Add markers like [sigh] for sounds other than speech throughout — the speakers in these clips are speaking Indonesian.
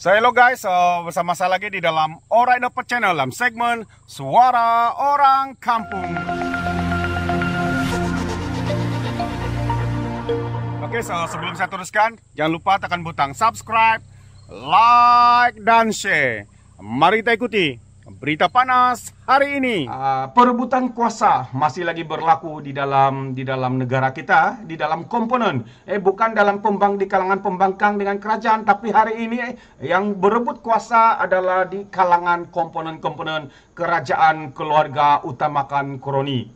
So hello guys, so, bersama saya lagi di dalam Orang Dapat Channel dalam segmen Suara Orang Kampung. Oke, okay, so sebelum saya teruskan, jangan lupa tekan butang subscribe, like, dan share. Mari kita ikuti berita panas hari ini? Uh, perebutan kuasa masih lagi berlaku di dalam di dalam negara kita, di dalam komponen. Eh bukan dalam pembang di kalangan pembangkang dengan kerajaan, tapi hari ini eh, yang berebut kuasa adalah di kalangan komponen-komponen kerajaan keluarga utamakan kroni.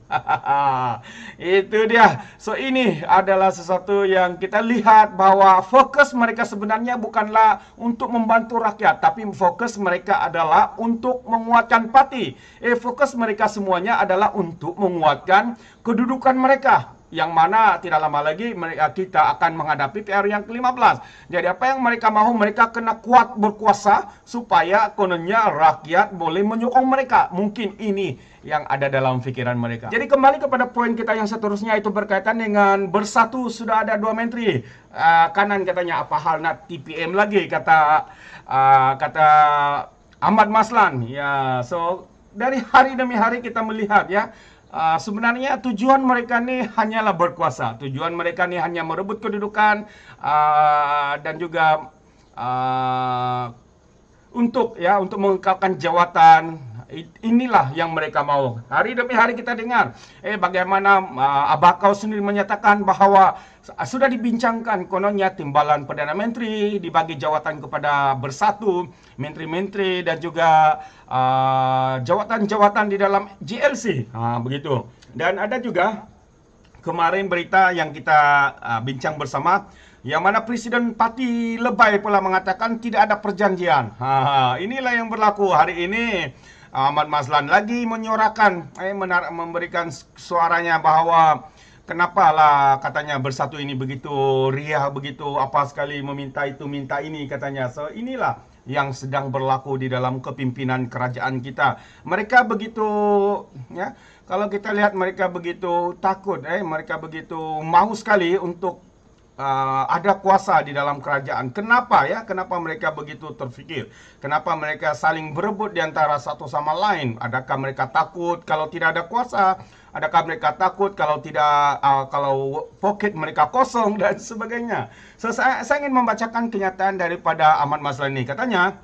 [laughs] Itu dia. So ini adalah sesuatu yang kita lihat bahwa fokus mereka sebenarnya bukanlah untuk membantu rakyat, tapi fokus mereka adalah untuk menguatkan parti eh fokus mereka semuanya adalah untuk menguatkan kedudukan mereka yang mana tidak lama lagi mereka kita akan menghadapi PR yang ke-15. Jadi apa yang mereka mau mereka kena kuat berkuasa supaya kononnya rakyat boleh menyokong mereka. Mungkin ini yang ada dalam pikiran mereka. Jadi kembali kepada poin kita yang seterusnya itu berkaitan dengan bersatu sudah ada dua menteri. Uh, kanan katanya apa hal nak TPM lagi kata uh, kata Ahmad Maslan. Ya, yeah, so dari hari demi hari kita melihat ya Uh, sebenarnya tujuan mereka ini hanyalah berkuasa. Tujuan mereka ini hanya merebut kedudukan uh, dan juga uh, untuk ya untuk mengungkapkan jawatan inilah yang mereka mau. Hari demi hari kita dengar, eh bagaimana uh, ah, Abakau sendiri menyatakan bahawa sudah dibincangkan kononnya timbalan Perdana Menteri dibagi jawatan kepada bersatu menteri-menteri dan juga uh, jawatan-jawatan di dalam GLC Ha, begitu. Dan ada juga kemarin berita yang kita uh, bincang bersama yang mana Presiden Parti Lebai pula mengatakan tidak ada perjanjian. Ha, ha, ha. inilah yang berlaku hari ini. Ahmad Mazlan lagi menyuarakan eh, memberikan suaranya bahawa kenapa lah katanya bersatu ini begitu riah begitu apa sekali meminta itu minta ini katanya so inilah yang sedang berlaku di dalam kepimpinan kerajaan kita mereka begitu ya kalau kita lihat mereka begitu takut eh mereka begitu mau sekali untuk uh, ada kuasa di dalam kerajaan. Kenapa ya? Kenapa mereka begitu terfikir? Kenapa mereka saling berebut di antara satu sama lain? Adakah mereka takut kalau tidak ada kuasa? Adakah mereka takut kalau tidak uh, kalau pocket mereka kosong [laughs] dan sebagainya? So, saya, saya ingin membacakan kenyataan daripada Ahmad Maslan ini. Katanya,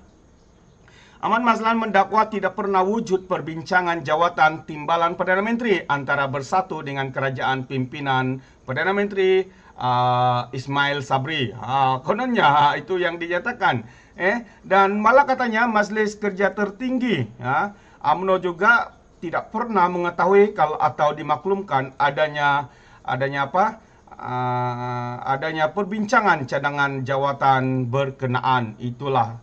Ahmad Mazlan mendakwa tidak pernah wujud perbincangan jawatan timbalan Perdana Menteri antara bersatu dengan kerajaan pimpinan Perdana Menteri uh, Ismail Sabri. Uh, kononnya uh, itu yang dinyatakan. Eh dan malah katanya majlis kerja tertinggi ya UMNO juga tidak pernah mengetahui kalau atau dimaklumkan adanya adanya apa uh, adanya perbincangan cadangan jawatan berkenaan itulah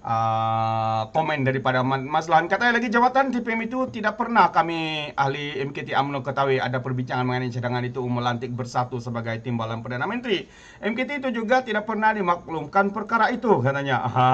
Ah, komen daripada Mas Lan katanya lagi jawatan TPM itu tidak pernah kami ahli MKT UMNO ketahui ada perbincangan mengenai cadangan itu melantik bersatu sebagai timbalan Perdana Menteri MKT itu juga tidak pernah dimaklumkan perkara itu katanya ha.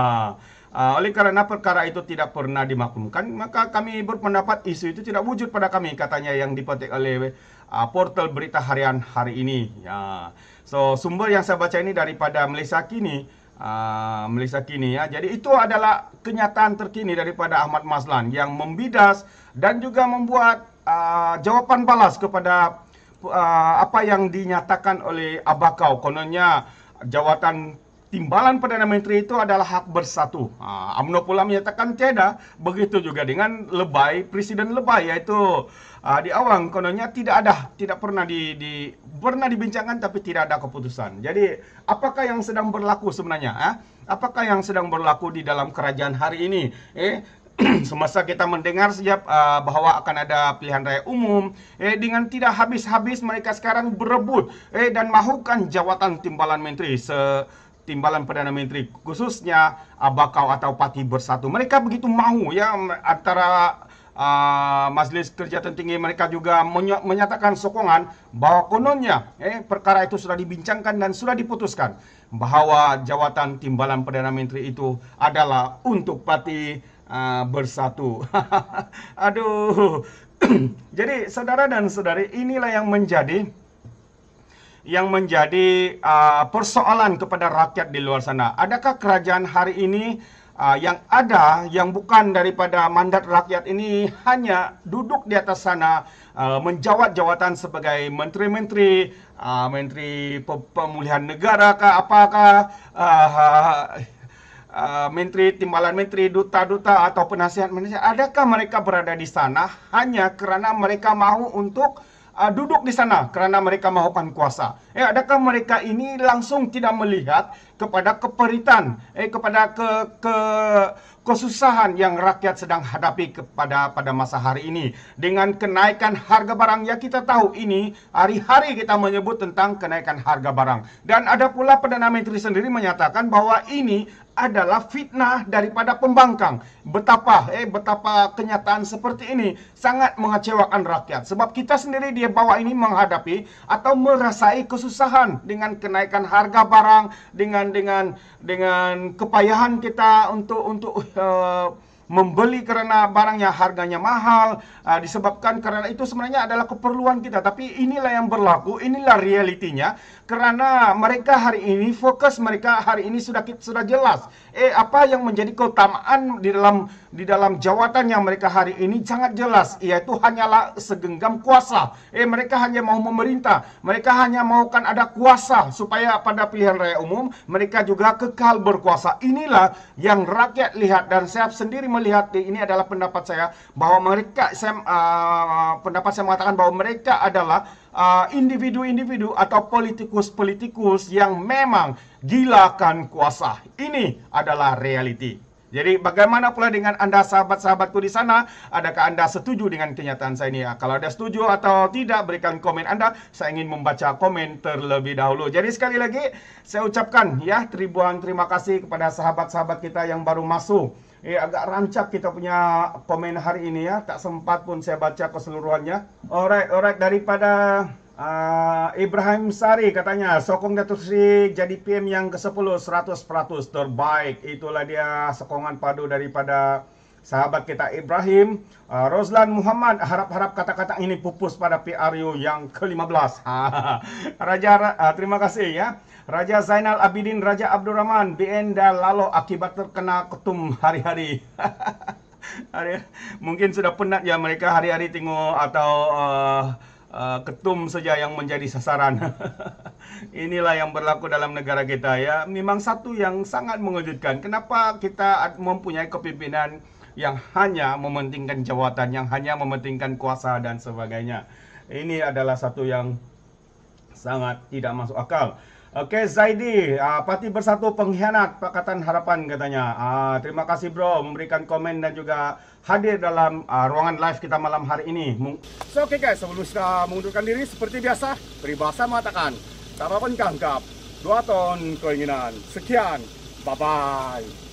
Uh, oleh kerana perkara itu tidak pernah dimaklumkan maka kami berpendapat isu itu tidak wujud pada kami katanya yang dipetik oleh uh, portal berita harian hari ini ya uh, so sumber yang saya baca ini daripada Malaysia kini Ah, Melissa kini ya. Jadi itu adalah kenyataan terkini daripada Ahmad Maslan yang membidas dan juga membuat uh, jawapan balas kepada uh, apa yang dinyatakan oleh Abakau. Kononnya jawatan timbalan Perdana Menteri itu adalah hak bersatu. Amno UMNO pula menyatakan tidak, begitu juga dengan Lebay, Presiden Lebay yaitu uh, di Awang kononnya tidak ada, tidak pernah di, di pernah dibincangkan tapi tidak ada keputusan. Jadi apakah yang sedang berlaku sebenarnya? Eh? Apakah yang sedang berlaku di dalam kerajaan hari ini? Eh, [clears throat] semasa kita mendengar sejak uh, bahwa akan ada pilihan raya umum eh dengan tidak habis-habis mereka sekarang berebut eh dan mahukan jawatan timbalan menteri se timbalan Perdana Menteri khususnya uh, Bakau atau Parti Bersatu. Mereka begitu mahu ya antara uh, Majlis Kerja Tertinggi mereka juga menyatakan sokongan bahawa kononnya eh, perkara itu sudah dibincangkan dan sudah diputuskan bahawa jawatan timbalan Perdana Menteri itu adalah untuk Parti uh, Bersatu. [laughs] Aduh. [clears throat] Jadi saudara dan saudari inilah yang menjadi yang menjadi uh, persoalan kepada rakyat di luar sana. Adakah kerajaan hari ini uh, yang ada yang bukan daripada mandat rakyat ini hanya duduk di atas sana uh, menjawat jawatan sebagai menteri-menteri, uh, menteri pemulihan negara kah apakah uh, uh, Uh, menteri, timbalan menteri, duta-duta atau penasihat menteri, adakah mereka berada di sana hanya kerana mereka mahu untuk uh, duduk di sana kerana mereka mahukan kuasa. Eh, adakah mereka ini langsung tidak melihat kepada keperitan, eh kepada ke, ke kesusahan yang rakyat sedang hadapi kepada pada masa hari ini. Dengan kenaikan harga barang ya kita tahu ini hari-hari kita menyebut tentang kenaikan harga barang. Dan ada pula Perdana Menteri sendiri menyatakan bahwa ini adalah fitnah daripada pembangkang. Betapa eh betapa kenyataan seperti ini sangat mengecewakan rakyat sebab kita sendiri dia bawa ini menghadapi atau merasai kesusahan dengan kenaikan harga barang, dengan dengan dengan kepayahan kita untuk untuk uh, membeli karena barangnya harganya mahal uh, disebabkan karena itu sebenarnya adalah keperluan kita tapi inilah yang berlaku inilah realitinya karena mereka hari ini fokus mereka hari ini sudah sudah jelas eh apa yang menjadi keutamaan di dalam di dalam jawatan mereka hari ini sangat jelas yaitu hanyalah segenggam kuasa eh mereka hanya mau memerintah mereka hanya maukan ada kuasa supaya pada pilihan raya umum mereka juga kekal berkuasa inilah yang rakyat lihat dan saya sendiri melihat ini adalah pendapat saya bahwa mereka saya uh, pendapat saya mengatakan bahwa mereka adalah eh, individu-individu uh, atau politikus-politikus yang memang gilakan kuasa. Ini adalah reality. Jadi bagaimana pula dengan Anda sahabat-sahabatku di sana? Adakah Anda setuju dengan kenyataan saya ini? Ya? Kalau Anda setuju atau tidak, berikan komen Anda. Saya ingin membaca komen terlebih dahulu. Jadi sekali lagi, saya ucapkan ya ribuan terima kasih kepada sahabat-sahabat kita yang baru masuk Eh agak rancak kita punya pemain hari ini ya. Tak sempat pun saya baca keseluruhannya. Alright, alright daripada uh, Ibrahim Sari katanya sokong Datuk Seri jadi PM yang ke-10 100% terbaik. Itulah dia sokongan padu daripada sahabat kita Ibrahim. Uh, ah, Roslan Muhammad harap-harap kata-kata ini pupus pada PRU yang ke-15. [laughs] Raja uh, terima kasih ya. Raja Zainal Abidin, Raja Abdul Rahman, BN dan Lalo akibat terkena ketum hari-hari. [laughs] hari, mungkin sudah penat ya mereka hari-hari tengok atau uh, Uh, ketum saja yang menjadi sasaran. [laughs] Inilah yang berlaku dalam negara kita ya. Memang satu yang sangat mengejutkan. Kenapa kita mempunyai kepimpinan yang hanya mementingkan jawatan, yang hanya mementingkan kuasa dan sebagainya. Ini adalah satu yang sangat tidak masuk akal. Oke Zaidi, uh, ah, Parti Bersatu Pengkhianat Pakatan Harapan katanya. Uh, terima kasih bro memberikan komen dan juga hadir dalam uh, ruangan live kita malam hari ini. So oke okay guys, sebelum kita mengundurkan diri seperti biasa, peribahasa mengatakan, tak apa pun kangkap, dua ton keinginan. Sekian, bye-bye.